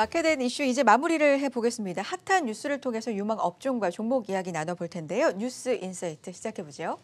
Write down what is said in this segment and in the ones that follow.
마켓앤 이슈 이제 마무리를 해보겠습니다. 핫한 뉴스를 통해서 유망 업종과 종목 이야기 나눠볼 텐데요. 뉴스 인사이트 시작해보죠.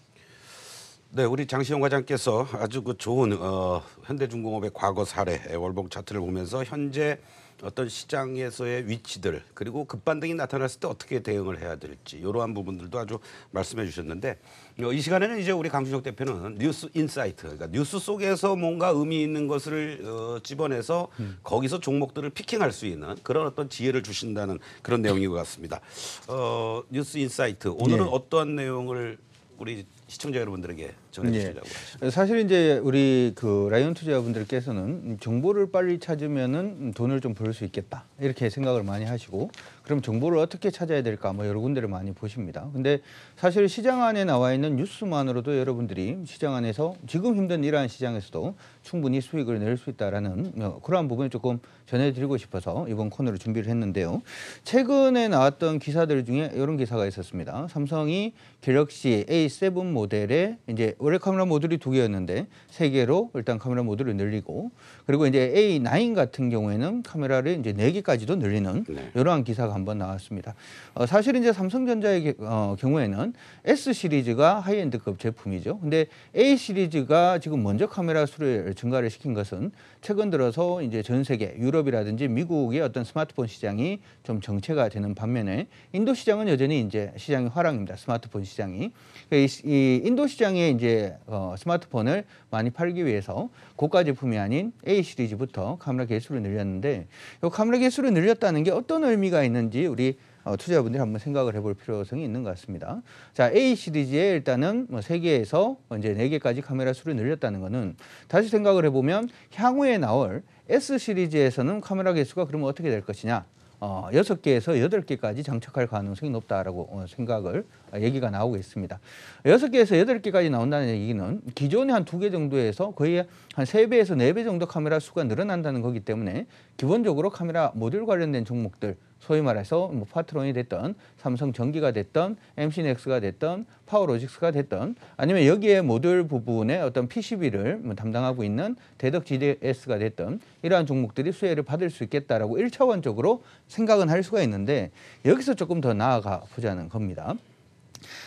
네, 우리 장시영 과장께서 아주 그 좋은 어, 현대중공업의 과거 사례 월봉 차트를 보면서 현재 어떤 시장에서의 위치들 그리고 급반등이 나타났을 때 어떻게 대응을 해야 될지 이러한 부분들도 아주 말씀해 주셨는데 어, 이 시간에는 이제 우리 강준혁 대표는 뉴스 인사이트 그러니까 뉴스 속에서 뭔가 의미 있는 것을 어, 집어내서 음. 거기서 종목들을 피킹할 수 있는 그런 어떤 지혜를 주신다는 그런 내용인 것 같습니다. 어, 뉴스 인사이트 오늘은 네. 예. 어떠한 내용을 우리 시청자 여러분들에게 전해주시라고 예. 사실 이제 우리 그 라이온 투자분들께서는 정보를 빨리 찾으면은 돈을 좀 벌 수 있겠다 이렇게 생각을 많이 하시고 그럼 정보를 어떻게 찾아야 될까 뭐 여러 군데를 많이 보십니다. 근데 사실 시장 안에 나와 있는 뉴스만으로도 여러분들이 시장 안에서 지금 힘든 이러한 시장에서도 충분히 수익을 낼 수 있다라는 어, 그러한 부분을 조금 전해드리고 싶어서 이번 코너를 준비를 했는데요. 최근에 나왔던 기사들 중에 이런 기사가 있었습니다. 삼성이 갤럭시 A7 모델에 이제 원래 카메라 모듈이 두 개였는데 세 개로 일단 카메라 모듈을 늘리고 그리고 이제 A9 같은 경우에는 카메라를 이제 네 개까지도 늘리는 네. 이러한 기사가 한 번 나왔습니다. 어, 사실 이제 삼성전자의 어, 경우에는 S 시리즈가 하이엔드급 제품이죠. 근데 A 시리즈가 지금 먼저 카메라 수를 증가를 시킨 것은 최근 들어서 이제 전 세계 유럽이라든지 미국의 어떤 스마트폰 시장이 좀 정체가 되는 반면에 인도 시장은 여전히 이제 시장이 화랑입니다. 스마트폰 시장이 그러니까 이, 이이 인도 시장에 이제 어, 스마트폰을 많이 팔기 위해서 고가 제품이 아닌 A 시리즈부터 카메라 개수를 늘렸는데 이 카메라 개수를 늘렸다는 게 어떤 의미가 있는지 우리 어, 투자자분들이 한번 생각을 해볼 필요성이 있는 것 같습니다. 자, A 시리즈에 일단은 뭐 3개에서 이제 4개까지 카메라 수를 늘렸다는 것은 다시 생각을 해보면 향후에 나올 S 시리즈에서는 카메라 개수가 그러면 어떻게 될 것이냐 어, 6개에서 8개까지 장착할 가능성이 높다라고 어, 생각을 아, 얘기가 나오고 있습니다. 6개에서 8개까지 나온다는 얘기는 기존의 한 2개 정도에서 거의 한 3배에서 4배 정도 카메라 수가 늘어난다는 거기 때문에 기본적으로 카메라 모듈 관련된 종목들 소위 말해서 뭐 파트론이 됐던 삼성 전기가 됐던 MCNX가 됐던 파워로직스가 됐던 아니면 여기에 모듈 부분에 어떤 PCB를 뭐 담당하고 있는 대덕 GDS가 됐던 이러한 종목들이 수혜를 받을 수 있겠다라고 1차원적으로 생각은 할 수가 있는데 여기서 조금 더 나아가 보자는 겁니다.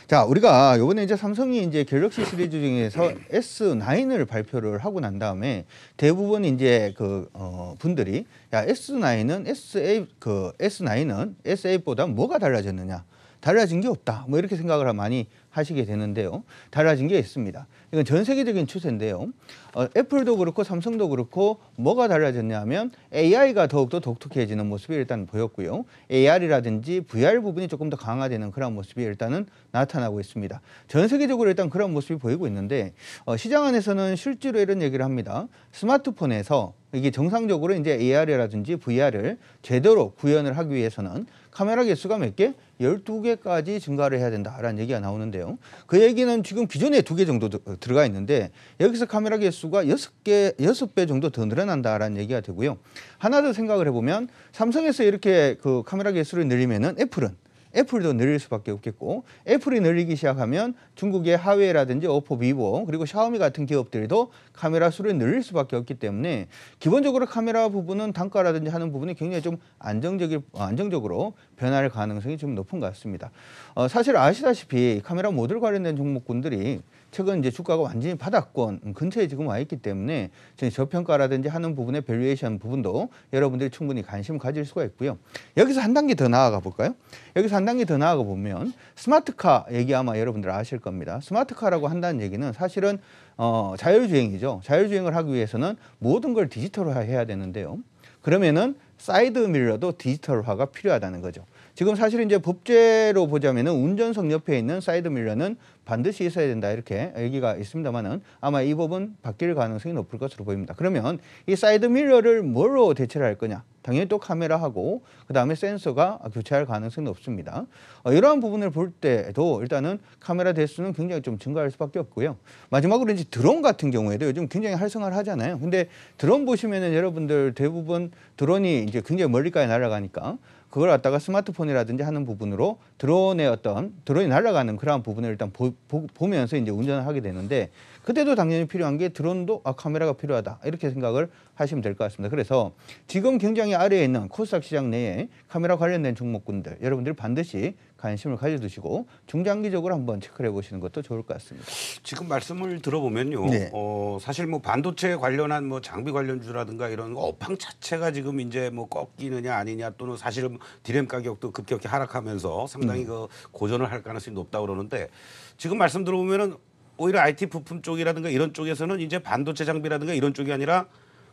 자, 우리가 이번에 이제 삼성이 이제 갤럭시 시리즈 중에서 S9을 발표를 하고 난 다음에 대부분 이제 그 어, 분들이 야, S9은 S8 그 S9은 S8보다 뭐가 달라졌느냐? 달라진 게 없다. 뭐 이렇게 생각을 많이 하시게 되는데요. 달라진 게 있습니다. 이건 전 세계적인 추세인데요. 어, 애플도 그렇고 삼성도 그렇고 뭐가 달라졌냐 면 AI가 더욱더 독특해지는 모습이 일단 보였고요. AR이라든지 VR 부분이 조금 더 강화되는 그런 모습이 일단은 나타나고 있습니다. 전 세계적으로 일단 그런 모습이 보이고 있는데 어, 시장 안에서는 실제로 이런 얘기를 합니다. 스마트폰에서 이게 정상적으로 이제 AR이라든지 VR을 제대로 구현을 하기 위해서는 카메라 개수가 몇 개? 1 2 개까지 증가를 해야 된다라는 얘기가 나오는데요. 그 얘기는 지금 기존에 두 개 정도 어, 들어가 있는데 여기서 카메라 개수가 6개여배 정도 더 늘어난다라는 얘기가 되고요. 하나 더 생각을 해보면 삼성에서 이렇게 그 카메라 개수를 늘리면은 애플은 애플도 늘릴 수밖에 없겠고 애플이 늘리기 시작하면 중국의 하웨이라든지 오포, 비보 그리고 샤오미 같은 기업들도 카메라 수를 늘릴 수밖에 없기 때문에 기본적으로 카메라 부분은 단가라든지 하는 부분이 굉장히 좀 안정적이 어, 안정적으로 변화할 가능성이 좀 높은 것 같습니다. 어, 사실 아시다시피 카메라 모듈 관련된 종목군들이 최근 이제 주가가 완전히 바닥권 근처에 지금 와 있기 때문에 저평가라든지 하는 부분의 밸류에이션 부분도 여러분들이 충분히 관심 가질 수가 있고요. 여기서 한 단계 더 나아가 볼까요? 여기서 한 단계 더 나아가 보면 스마트카 얘기 아마 여러분들 아실 겁니다. 스마트카라고 한다는 얘기는 사실은 어, 자율주행이죠. 자율주행을 하기 위해서는 모든 걸 디지털화해야 되는데요. 그러면은 사이드 밀러도 디지털화가 필요하다는 거죠. 지금 사실 이제 법제로 보자면은 운전석 옆에 있는 사이드 밀러는 반드시 있어야 된다 이렇게 얘기가 있습니다만은 아마 이 법은 바뀔 가능성이 높을 것으로 보입니다. 그러면 이 사이드 밀러를 뭘로 대체를 할 거냐? 당연히 또 카메라하고 그다음에 센서가 교체할 가능성이 높습니다. 어, 이러한 부분을 볼 때도 일단은 카메라 대수는 굉장히 좀 증가할 수밖에 없고요. 마지막으로 이제 드론 같은 경우에도 요즘 굉장히 활성화를 하잖아요. 근데 드론 보시면은 여러분들 대부분 드론이 이제 굉장히 멀리까지 날아가니까 그걸 갖다가 스마트폰이라든지 하는 부분으로 드론의 어떤 드론이 날아가는 그러한 부분을 일단 보, 보면서 이제 운전을 하게 되는데 그때도 당연히 필요한 게 드론도 아 카메라가 필요하다 이렇게 생각을 하시면 될 것 같습니다. 그래서 지금 굉장히 아래에 있는 코스닥 시장 내에 카메라 관련된 종목군들 여러분들 반드시 관심을 가져두시고 중장기적으로 한번 체크를 해보시는 것도 좋을 것 같습니다. 지금 말씀을 들어보면요. 네. 어, 사실 뭐 반도체 관련한 뭐 장비 관련주라든가 이런 업황 자체가 지금 이제 뭐 꺾이느냐 아니냐 또는 사실은 디램 가격도 급격히 하락하면서 상당히 음. 그 고전을 할 가능성이 높다고 그러는데 지금 말씀 들어보면은 오히려 IT 부품 쪽이라든가 이런 쪽에서는 이제 반도체 장비라든가 이런 쪽이 아니라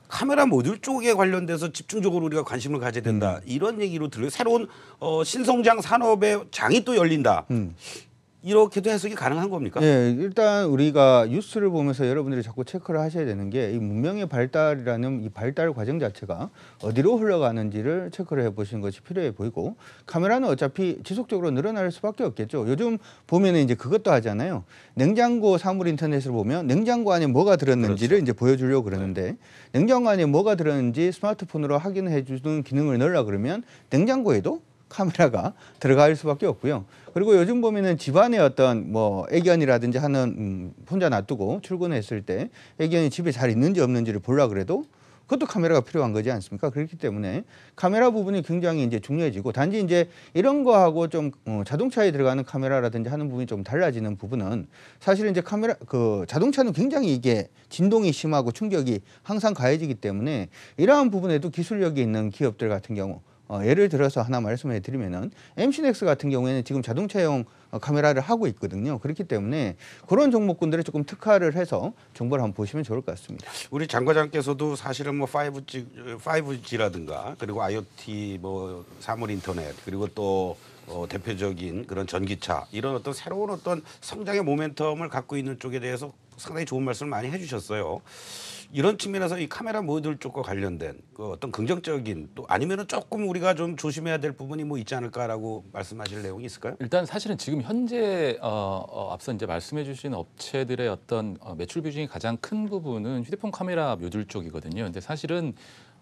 카메라 모듈 쪽에 관련돼서 집중적으로 우리가 관심을 가져야 된다. 음. 이런 얘기로 들려요. 새로운 어, 신성장 산업의 장이 또 열린다. 음. 이렇게도 해석이 가능한 겁니까? 예, 일단 우리가 뉴스를 보면서 여러분들이 자꾸 체크를 하셔야 되는 게 이 문명의 발달이라는 이 발달 과정 자체가 어디로 흘러가는지를 체크를 해보시는 것이 필요해 보이고 카메라는 어차피 지속적으로 늘어날 수밖에 없겠죠. 요즘 보면 이제 그것도 하잖아요. 냉장고 사물 인터넷을 보면 냉장고 안에 뭐가 들었는지를 그렇죠. 이제 보여주려고 그러는데 네. 냉장고 안에 뭐가 들었는지 스마트폰으로 확인해 주는 기능을 넣으려 그러면 냉장고에도 카메라가 들어갈 수밖에 없고요. 그리고 요즘 보면은 집안에 어떤 뭐 애견이라든지 하는 음, 혼자 놔두고 출근했을 때 애견이 집에 잘 있는지 없는지를 보려 그래도 그것도 카메라가 필요한 거지 않습니까? 그렇기 때문에 카메라 부분이 굉장히 이제 중요해지고 단지 이제 이런 거하고 좀 어, 자동차에 들어가는 카메라라든지 하는 부분이 좀 달라지는 부분은 사실은 이제 카메라 그 자동차는 굉장히 이게 진동이 심하고 충격이 항상 가해지기 때문에 이러한 부분에도 기술력이 있는 기업들 같은 경우 어, 예를 들어서 하나 말씀해 드리면은 엠시넥스 같은 경우에는 지금 자동차용 어, 카메라를 하고 있거든요. 그렇기 때문에 그런 종목군들을 조금 특화를 해서 정보를 한번 보시면 좋을 것 같습니다. 우리 장 과장께서도 사실은 뭐 5G, 5G라든가 그리고 IoT 뭐 사물 인터넷 그리고 또 어, 대표적인 그런 전기차 이런 어떤 새로운 어떤 성장의 모멘텀을 갖고 있는 쪽에 대해서 상당히 좋은 말씀을 많이 해주셨어요. 이런 측면에서 이 카메라 모듈 쪽과 관련된 그 어떤 긍정적인 또 아니면은 조금 우리가 좀 조심해야 될 부분이 뭐 있지 않을까라고 말씀하실 내용이 있을까요? 일단 사실은 지금 현재 어, 어, 앞서 이제 말씀해주신 업체들의 어떤 어, 매출 비중이 가장 큰 부분은 휴대폰 카메라 모듈 쪽이거든요. 근데 사실은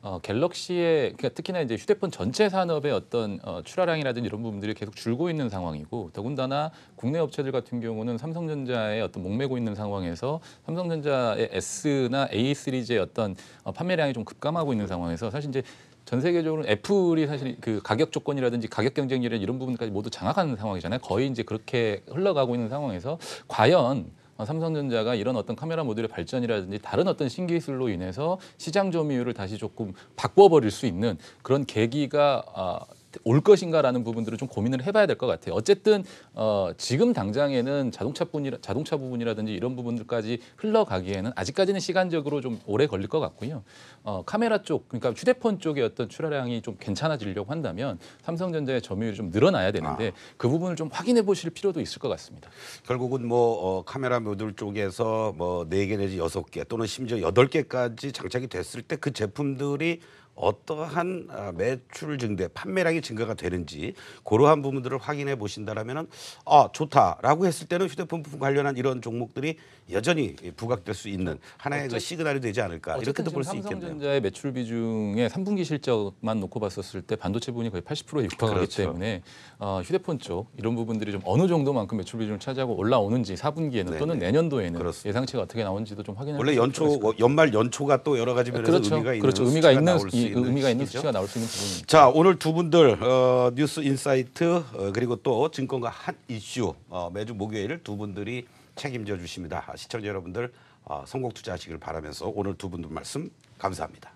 어, 갤럭시의 그러니까 특히나 이제 휴대폰 전체 산업의 어떤 어, 출하량이라든지 이런 부분들이 계속 줄고 있는 상황이고 더군다나 국내 업체들 같은 경우는 삼성전자에 어떤 목매고 있는 상황에서 삼성전자의 S나 A 시리즈의 어떤 어, 판매량이 좀 급감하고 있는 상황에서 사실 이제 전 세계적으로 애플이 사실 그 가격 조건이라든지 가격 경쟁률 이런 부분까지 모두 장악하는 상황이잖아요. 거의 이제 그렇게 흘러가고 있는 상황에서 과연 어, 삼성전자가 이런 어떤 카메라 모듈의 발전이라든지 다른 어떤 신기술로 인해서 시장 점유율을 다시 조금 바꿔버릴 수 있는 그런 계기가 아, 올 것인가라는 부분들을 좀 고민을 해봐야 될 것 같아요. 어쨌든 어, 지금 당장에는 자동차 뿐이라 자동차 부분이라든지 이런 부분들까지 흘러가기에는 아직까지는 시간적으로 좀 오래 걸릴 것 같고요. 어, 카메라 쪽 그러니까 휴대폰 쪽의 어떤 출하량이 좀 괜찮아지려고 한다면 삼성전자의 점유율이 좀 늘어나야 되는데 아. 그 부분을 좀 확인해 보실 필요도 있을 것 같습니다. 결국은 뭐 어, 카메라 모듈 쪽에서 뭐 네 개 내지 여섯 개 또는 심지어 여덟 개까지 장착이 됐을 때 그 제품들이 어떠한 아, 매출 증대, 판매량이 증가가 되는지 고러한 부분들을 확인해 보신다라면은 아 좋다라고 했을 때는 휴대폰 부품 관련한 이런 종목들이 여전히 부각될 수 있는 하나의 그 시그널이 되지 않을까 이렇게도 볼 수 있겠네요. 삼성전자의 매출 비중에 3분기 실적만 놓고 봤었을 때 반도체 부분이 거의 80%에 육박하기 그렇죠. 때문에 어, 휴대폰 쪽 이런 부분들이 좀 어느 정도만큼 매출 비중을 차지하고 올라오는지 4분기에는 네네. 또는 네. 내년도에는 그렇습니다. 예상치가 어떻게 나오는지도 좀 확인해. 원래 어, 연말 연초가 또 여러 가지 면에서 그렇죠. 의미가 있는 그렇죠. 의미가 있는 수 그 있는 의미가 있는 수치가 나올 수 있는 부분입니다. 자 오늘 두 분들 어, 뉴스 인사이트 어, 그리고 또 증권가 핫 이슈 어, 매주 목요일 두 분들이 책임져 주십니다. 시청자 여러분들 어, 성공 투자하시길 바라면서 오늘 두 분들 말씀 감사합니다.